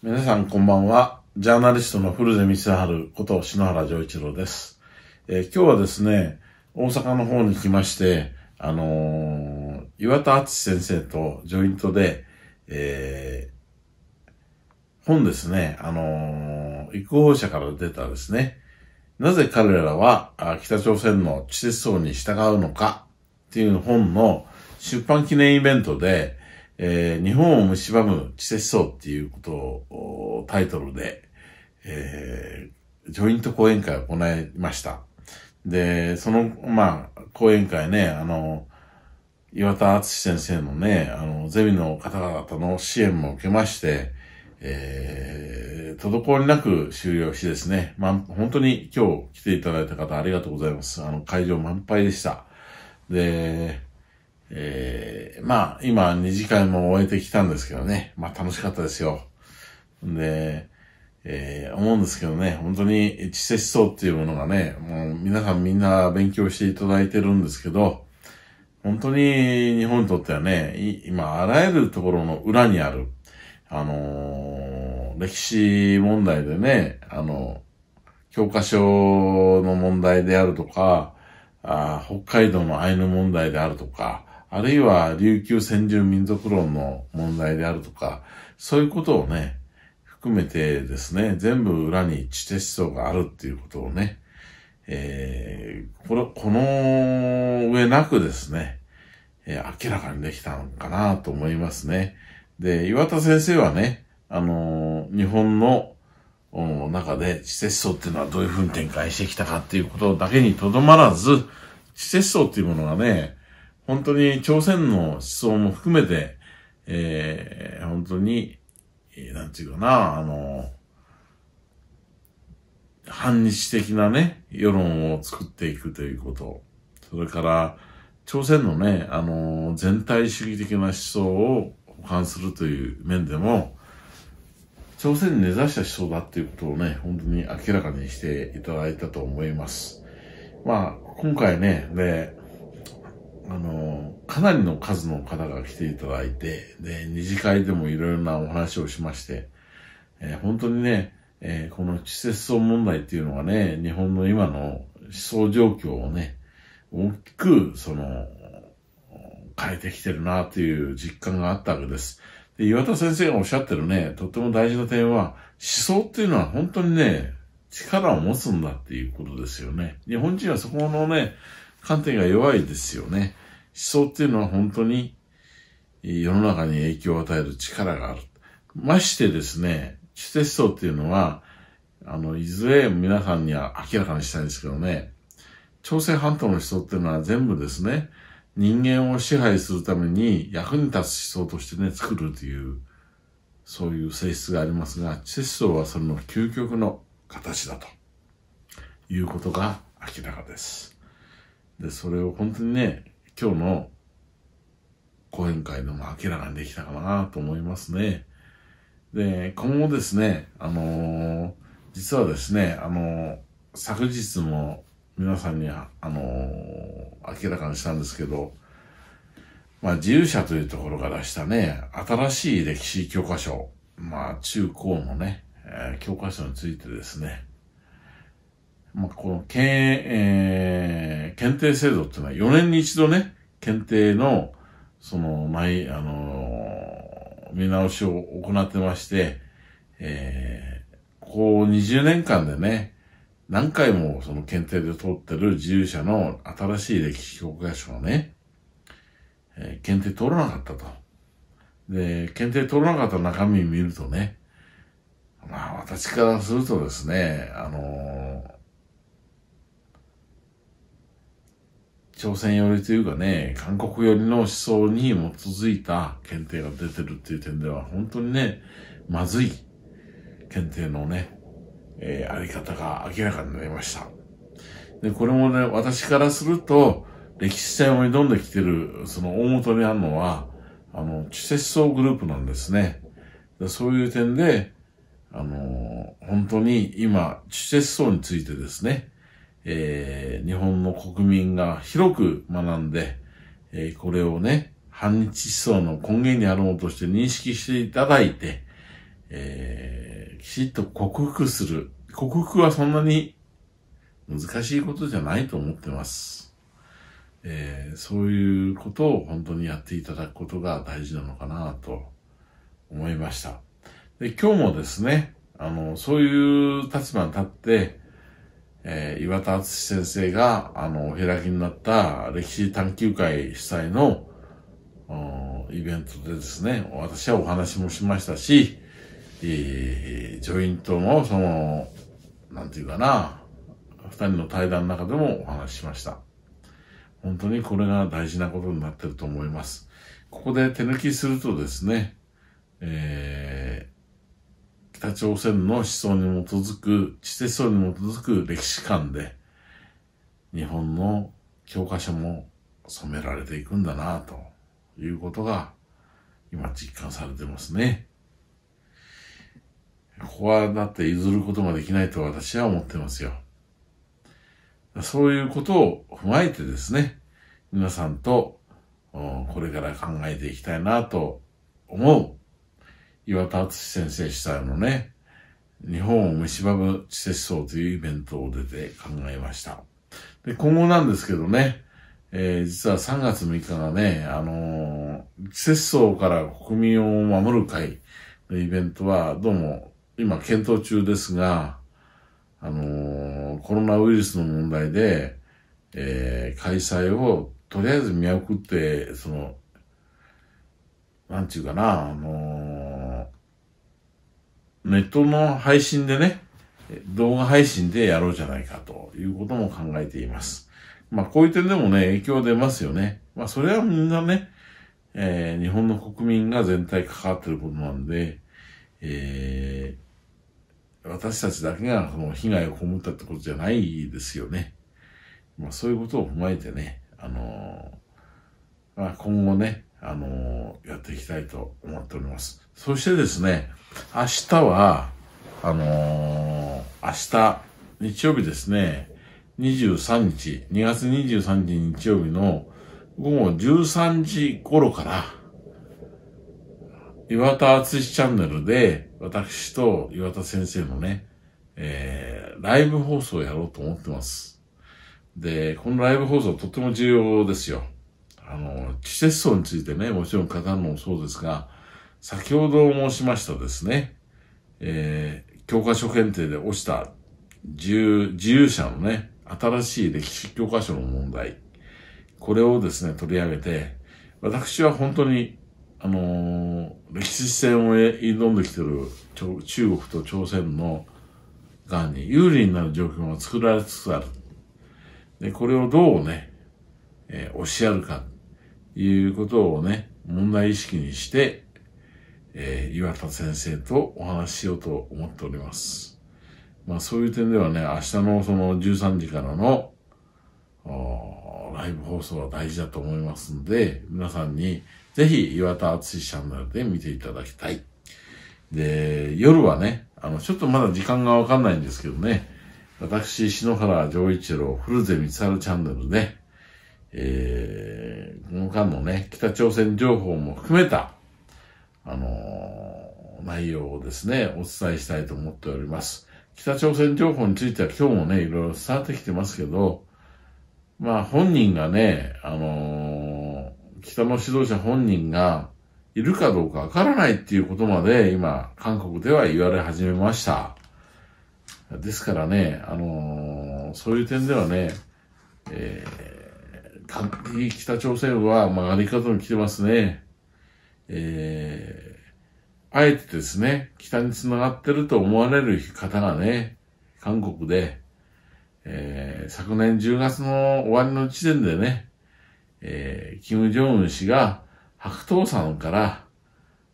皆さんこんばんは。ジャーナリストの古瀬光治こと篠原丈一郎です、えー、今日はですね、大阪の方に来まして、あのー、岩田敦先生とジョイントで、えー、本ですね、あのー、育法者から出たですね、なぜ彼らは北朝鮮の地説層に従うのかっていう本の出版記念イベントで、えー、日本を蝕む知的層っていうことをタイトルで、えー、ジョイント講演会を行いました。で、その、まあ、講演会ね、あの、岩田敦先生のね、あの、ゼミの方々の支援も受けまして、えー、滞りなく終了しですね、まあ、本当に今日来ていただいた方ありがとうございます。あの、会場満杯でした。で、えー、まあ、今二次会も終えてきたんですけどね。まあ楽しかったですよ。で、えー、思うんですけどね、本当に知性思想っていうものがね、もう皆さんみんな勉強していただいてるんですけど、本当に日本にとってはね、今あらゆるところの裏にある、あのー、歴史問題でね、あの、教科書の問題であるとか、あ北海道のアイヌ問題であるとか、あるいは琉球先住民族論の問題であるとか、そういうことをね、含めてですね、全部裏に知的思想があるっていうことをね、えー、これ、この上なくですね、えー、明らかにできたのかなと思いますね。で、岩田先生はね、あのー、日本の中で知的思想っていうのはどういうふうに展開してきたかっていうことだけにとどまらず、知的思想っていうものがね、本当に朝鮮の思想も含めて、えー、本当に、なんていうかな、あの、反日的なね、世論を作っていくということ。それから、朝鮮のね、あの、全体主義的な思想を保管するという面でも、朝鮮に根ざした思想だっていうことをね、本当に明らかにしていただいたと思います。まあ、今回ね、で、あの、かなりの数の方が来ていただいて、で、二次会でもいろいろなお話をしまして、えー、本当にね、えー、この地節層問題っていうのがね、日本の今の思想状況をね、大きく、その、変えてきてるなという実感があったわけです。で、岩田先生がおっしゃってるね、とっても大事な点は、思想っていうのは本当にね、力を持つんだっていうことですよね。日本人はそこのね、観点が弱いですよね。思想っていうのは本当に世の中に影響を与える力がある。ましてですね、知礎思想っていうのは、あの、いずれ皆さんには明らかにしたいんですけどね、朝鮮半島の思想っていうのは全部ですね、人間を支配するために役に立つ思想としてね、作るという、そういう性質がありますが、知識思想はその究極の形だということが明らかです。で、それを本当にね、今日の講演会でも明らかにできたかなと思いますね。で、今後ですね、あのー、実はですね、あのー、昨日も皆さんには、あのー、明らかにしたんですけど、まあ、自由者というところからしたね、新しい歴史教科書、まあ、中高のね、えー、教科書についてですね、まあ、この検、えー、検定制度ってのは4年に一度ね、検定の、その、い、あのー、見直しを行ってまして、えー、こう20年間でね、何回もその検定で通ってる自由者の新しい歴史教科書をね、えー、検定通らなかったと。で、検定通らなかった中身見るとね、まあ私からするとですね、あのー朝鮮寄りというかね、韓国寄りの思想に基づいた検定が出てるっていう点では、本当にね、まずい検定のね、えー、あり方が明らかになりました。で、これもね、私からすると、歴史戦を挑んできてる、その大元にあるのは、あの、知世層グループなんですね。でそういう点で、あのー、本当に今、知世層についてですね、えー、日本の国民が広く学んで、えー、これをね、反日思想の根源にあるものとして認識していただいて、えー、きちっと克服する。克服はそんなに難しいことじゃないと思ってます。えー、そういうことを本当にやっていただくことが大事なのかなと思いました。で、今日もですね、あの、そういう立場に立って、えー、岩田敦先生が、あの、お開きになった歴史探求会主催の、イベントでですね、私はお話もしましたし、えー、ジョイントの、その、なんていうかな、二人の対談の中でもお話ししました。本当にこれが大事なことになってると思います。ここで手抜きするとですね、えー北朝鮮の思想に基づく、知性思想に基づく歴史観で、日本の教科書も染められていくんだなということが今実感されてますね。ここはだって譲ることができないと私は思ってますよ。そういうことを踏まえてですね、皆さんとこれから考えていきたいなと思う岩田敦先生主催のね、日本を蝕む知節層というイベントを出て考えました。で、今後なんですけどね、えー、実は3月3日がね、あのー、節層から国民を守る会のイベントは、どうも、今検討中ですが、あのー、コロナウイルスの問題で、えー、開催をとりあえず見送って、その、なんちゅうかな、あのーネットの配信でね、動画配信でやろうじゃないかということも考えています。まあ、こういう点でもね、影響出ますよね。まあ、それはみんなね、えー、日本の国民が全体関わってることなんで、えー、私たちだけがその被害を被ったってことじゃないですよね。まあ、そういうことを踏まえてね、あのー、まあ、今後ね、あのー、やっていきたいと思っております。そしてですね、明日は、あのー、明日、日曜日ですね、23日、2月23日日曜日の午後13時頃から、岩田厚チャンネルで、私と岩田先生のね、えー、ライブ放送をやろうと思ってます。で、このライブ放送とっても重要ですよ。あの、地節層についてね、もちろん語るのもそうですが、先ほど申しましたですね、えー、教科書検定で落ちた自由、自由者のね、新しい歴史教科書の問題、これをですね、取り上げて、私は本当に、あのー、歴史戦を挑んできてる中国と朝鮮のがに有利になる状況が作られつつある。で、これをどうね、えー、押しやるか、いうことをね、問題意識にして、えー、岩田先生とお話ししようと思っております。まあそういう点ではね、明日のその13時からの、ライブ放送は大事だと思いますんで、皆さんにぜひ岩田厚チャンネルで見ていただきたい。で、夜はね、あの、ちょっとまだ時間がわかんないんですけどね、私、篠原丈一郎、古瀬光春チャンネルで、えー、この間のね、北朝鮮情報も含めた、あの、内容をですね、お伝えしたいと思っております。北朝鮮情報については今日もね、いろいろ伝わってきてますけど、まあ本人がね、あのー、北の指導者本人がいるかどうかわからないっていうことまで今、韓国では言われ始めました。ですからね、あのー、そういう点ではね、えー、北朝鮮は曲がり角に来てますね。えーあえてですね、北に繋がってると思われる方がね、韓国で、えー、昨年10月の終わりの時点でね、えー、キム・ジョンウン氏が白頭山から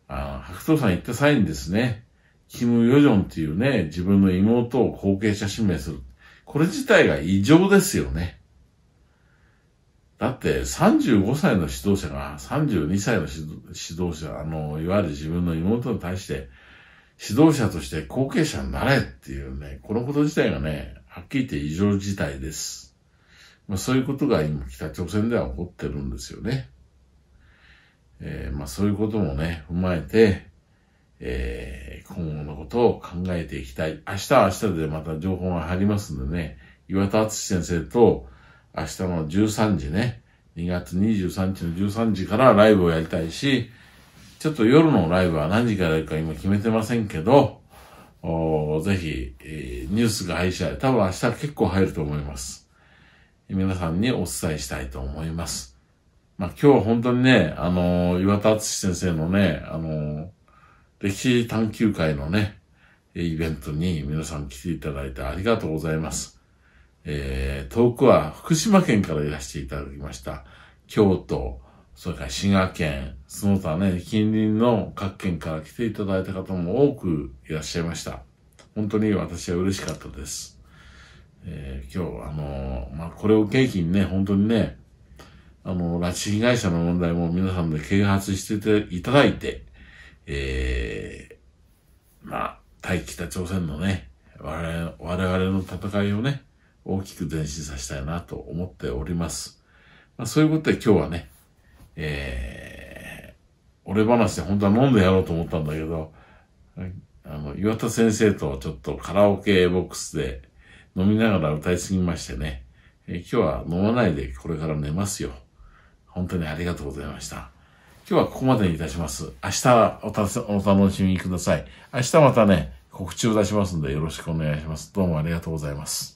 あ、白頭山行った際にですね、キム・ヨジョンっていうね、自分の妹を後継者指名する。これ自体が異常ですよね。だって35歳の指導者が32歳の指導者、あの、いわゆる自分の妹に対して指導者として後継者になれっていうね、このこと自体がね、はっきり言って異常事態です。まあそういうことが今北朝鮮では起こってるんですよね。えー、まあそういうこともね、踏まえて、えー、今後のことを考えていきたい。明日は明日でまた情報が入りますんでね、岩田敦先生と、明日の13時ね、2月23日の13時からライブをやりたいし、ちょっと夜のライブは何時からやるか今決めてませんけど、ぜひ、えー、ニュースが配信、多分明日結構入ると思います。皆さんにお伝えしたいと思います。まあ今日は本当にね、あのー、岩田敦先生のね、あのー、歴史探求会のね、イベントに皆さん来ていただいてありがとうございます。えー、遠くは福島県からいらしていただきました。京都、それから滋賀県、その他ね、近隣の各県から来ていただいた方も多くいらっしゃいました。本当に私は嬉しかったです。えー、今日、あのー、まあ、これを契機にね、本当にね、あの、拉致被害者の問題も皆さんで啓発してていただいて、ええー、まあ、対北朝鮮のね、我々の戦いをね、大きく前進させたいなと思っております。まあ、そういうことで今日はね、えー、俺話で本当は飲んでやろうと思ったんだけど、あの、岩田先生とちょっとカラオケボックスで飲みながら歌いすぎましてね、えー、今日は飲まないでこれから寝ますよ。本当にありがとうございました。今日はここまでにいたします。明日おたお楽しみください。明日またね、告知を出しますんでよろしくお願いします。どうもありがとうございます。